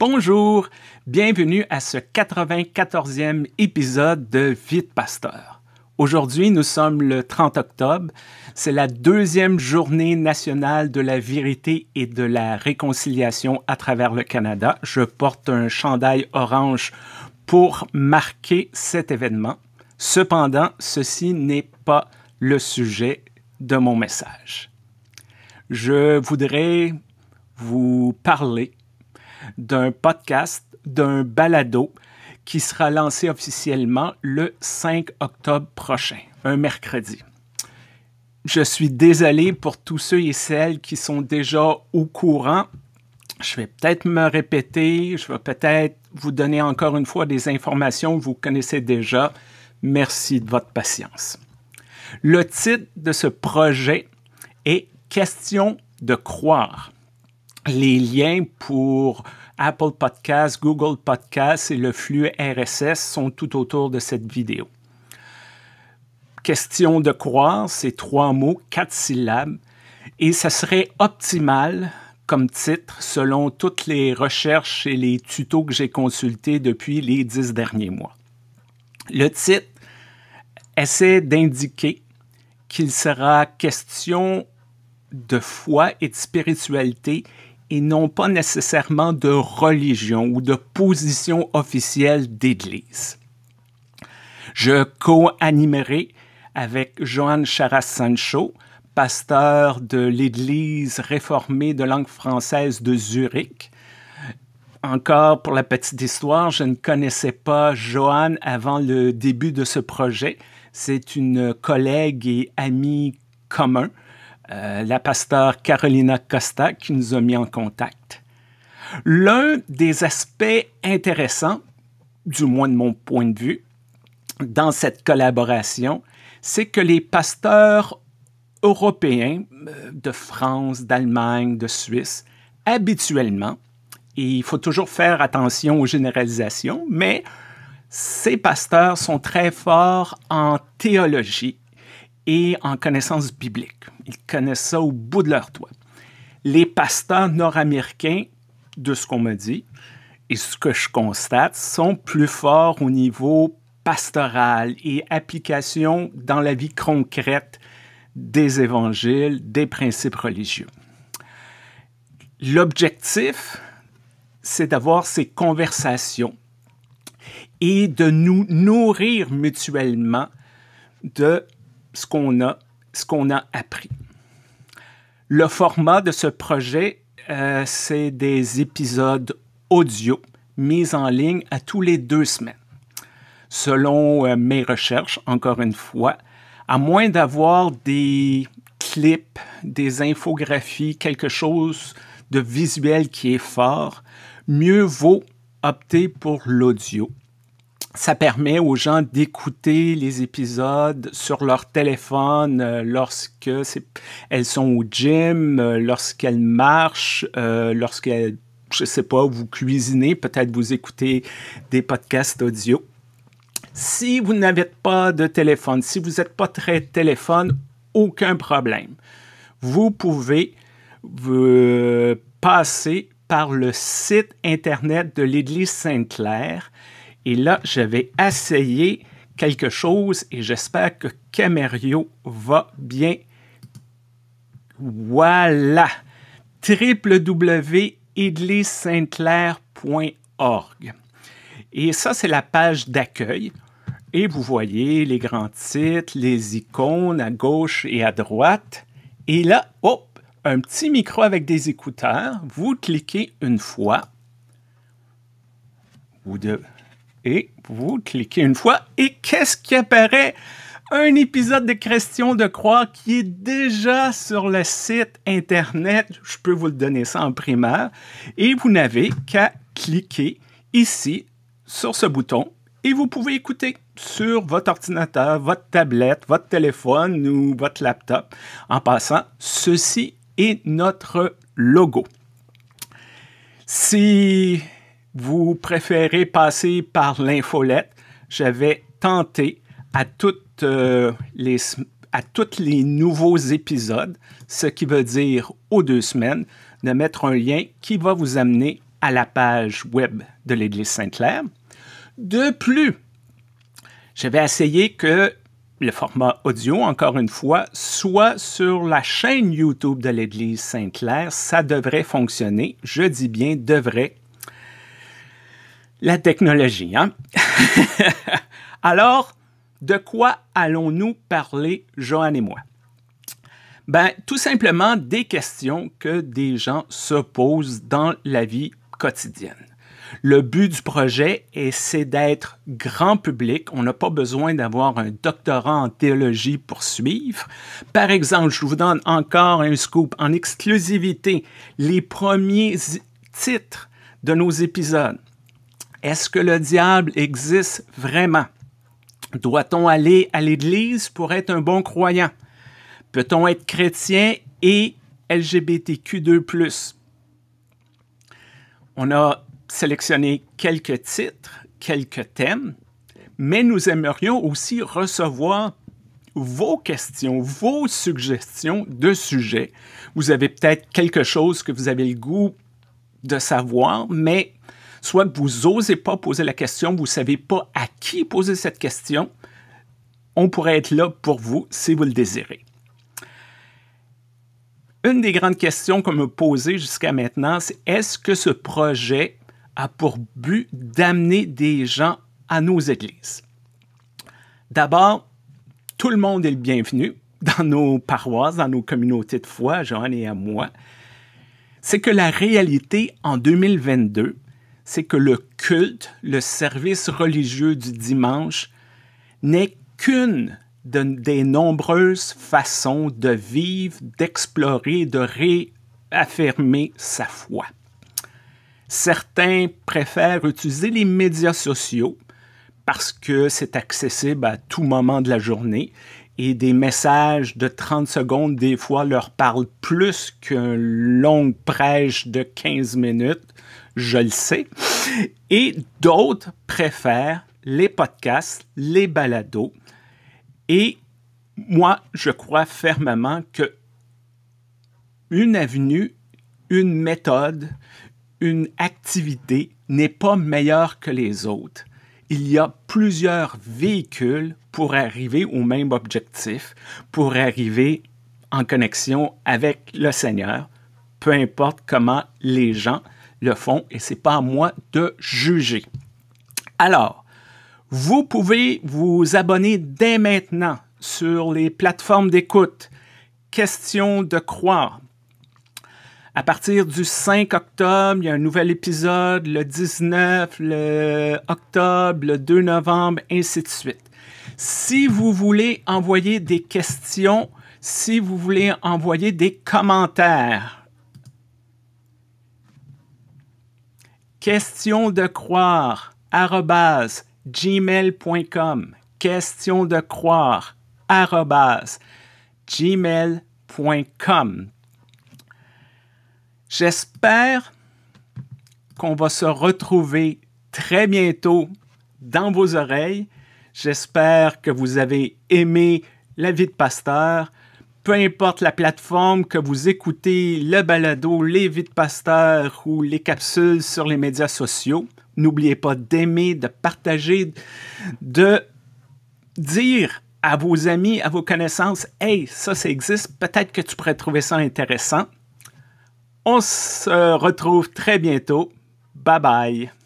Bonjour, bienvenue à ce 94e épisode de Vite Pasteur. Aujourd'hui, nous sommes le 30 octobre. C'est la deuxième journée nationale de la vérité et de la réconciliation à travers le Canada. Je porte un chandail orange pour marquer cet événement. Cependant, ceci n'est pas le sujet de mon message. Je voudrais vous parler d'un podcast, d'un balado qui sera lancé officiellement le 5 octobre prochain, un mercredi. Je suis désolé pour tous ceux et celles qui sont déjà au courant. Je vais peut-être me répéter, je vais peut-être vous donner encore une fois des informations que vous connaissez déjà. Merci de votre patience. Le titre de ce projet est Question de croire les liens pour Apple Podcasts, Google Podcasts et le flux RSS sont tout autour de cette vidéo. Question de croire, c'est trois mots, quatre syllabes, et ça serait optimal comme titre selon toutes les recherches et les tutos que j'ai consultés depuis les dix derniers mois. Le titre essaie d'indiquer qu'il sera question de foi et de spiritualité et non pas nécessairement de religion ou de position officielle d'Église. Je co-animerai avec Johan Charas-Sancho, pasteur de l'Église réformée de langue française de Zurich. Encore pour la petite histoire, je ne connaissais pas Johan avant le début de ce projet. C'est une collègue et amie commune. Euh, la pasteur Carolina Costa qui nous a mis en contact. L'un des aspects intéressants, du moins de mon point de vue, dans cette collaboration, c'est que les pasteurs européens euh, de France, d'Allemagne, de Suisse, habituellement, et il faut toujours faire attention aux généralisations, mais ces pasteurs sont très forts en théologie et en connaissance biblique. Ils connaissent ça au bout de leur toit. Les pasteurs nord-américains, de ce qu'on me dit et ce que je constate, sont plus forts au niveau pastoral et application dans la vie concrète des évangiles, des principes religieux. L'objectif, c'est d'avoir ces conversations et de nous nourrir mutuellement de ce qu'on a ce qu'on a appris. Le format de ce projet, euh, c'est des épisodes audio mis en ligne à tous les deux semaines. Selon euh, mes recherches, encore une fois, à moins d'avoir des clips, des infographies, quelque chose de visuel qui est fort, mieux vaut opter pour l'audio ça permet aux gens d'écouter les épisodes sur leur téléphone euh, lorsque elles sont au gym, euh, lorsqu'elles marchent, euh, lorsqu'elles, je ne sais pas, vous cuisinez, peut-être vous écoutez des podcasts audio. Si vous n'avez pas de téléphone, si vous n'êtes pas très téléphone, aucun problème. Vous pouvez vous passer par le site internet de l'Église Sainte-Claire. Et là, je vais essayer quelque chose et j'espère que Camerio va bien. Voilà! www.idlissainte-claire.org. Et ça, c'est la page d'accueil. Et vous voyez les grands titres, les icônes à gauche et à droite. Et là, hop, un petit micro avec des écouteurs. Vous cliquez une fois. Ou deux, vous cliquez une fois et qu'est-ce qui apparaît? Un épisode de Question de croix qui est déjà sur le site Internet. Je peux vous le donner ça en primaire. Et vous n'avez qu'à cliquer ici sur ce bouton et vous pouvez écouter sur votre ordinateur, votre tablette, votre téléphone ou votre laptop. En passant, ceci est notre logo. Si vous préférez passer par l'infolette, j'avais tenté à toutes, euh, à tous les nouveaux épisodes, ce qui veut dire aux deux semaines, de mettre un lien qui va vous amener à la page web de l'Église Sainte-Claire. De plus, j'avais essayé que le format audio, encore une fois, soit sur la chaîne YouTube de l'Église Sainte-Claire. Ça devrait fonctionner. Je dis bien devrait, la technologie. Hein? Alors, de quoi allons-nous parler, Johan et moi? Ben, tout simplement des questions que des gens se posent dans la vie quotidienne. Le but du projet, est, c'est d'être grand public. On n'a pas besoin d'avoir un doctorat en théologie pour suivre. Par exemple, je vous donne encore un scoop en exclusivité. Les premiers titres de nos épisodes est-ce que le diable existe vraiment? Doit-on aller à l'Église pour être un bon croyant? Peut-on être chrétien et LGBTQ2 On a sélectionné quelques titres, quelques thèmes, mais nous aimerions aussi recevoir vos questions, vos suggestions de sujets. Vous avez peut-être quelque chose que vous avez le goût de savoir, mais soit vous n'osez pas poser la question, vous ne savez pas à qui poser cette question, on pourrait être là pour vous si vous le désirez. Une des grandes questions qu'on me posait jusqu'à maintenant, c'est est-ce que ce projet a pour but d'amener des gens à nos églises? D'abord, tout le monde est le bienvenu dans nos paroisses, dans nos communautés de foi, Jean et à moi. C'est que la réalité en 2022, c'est que le culte, le service religieux du dimanche, n'est qu'une des nombreuses façons de vivre, d'explorer, de réaffirmer sa foi. Certains préfèrent utiliser les médias sociaux parce que c'est accessible à tout moment de la journée et des messages de 30 secondes des fois leur parlent plus qu'une long prêche de 15 minutes je le sais. Et d'autres préfèrent les podcasts, les balados. Et moi, je crois fermement que une avenue, une méthode, une activité n'est pas meilleure que les autres. Il y a plusieurs véhicules pour arriver au même objectif, pour arriver en connexion avec le Seigneur, peu importe comment les gens le font et c'est pas à moi de juger. Alors, vous pouvez vous abonner dès maintenant sur les plateformes d'écoute. Question de croire. À partir du 5 octobre, il y a un nouvel épisode, le 19, octobre, le 2 novembre, ainsi de suite. Si vous voulez envoyer des questions, si vous voulez envoyer des commentaires, question de croire gmail.com question de croire gmail.com J'espère qu'on va se retrouver très bientôt dans vos oreilles. J'espère que vous avez aimé la vie de pasteur peu importe la plateforme que vous écoutez, le balado, les vides pasteurs ou les capsules sur les médias sociaux. N'oubliez pas d'aimer, de partager, de dire à vos amis, à vos connaissances, hey, ça, ça existe, peut-être que tu pourrais trouver ça intéressant. On se retrouve très bientôt. Bye bye.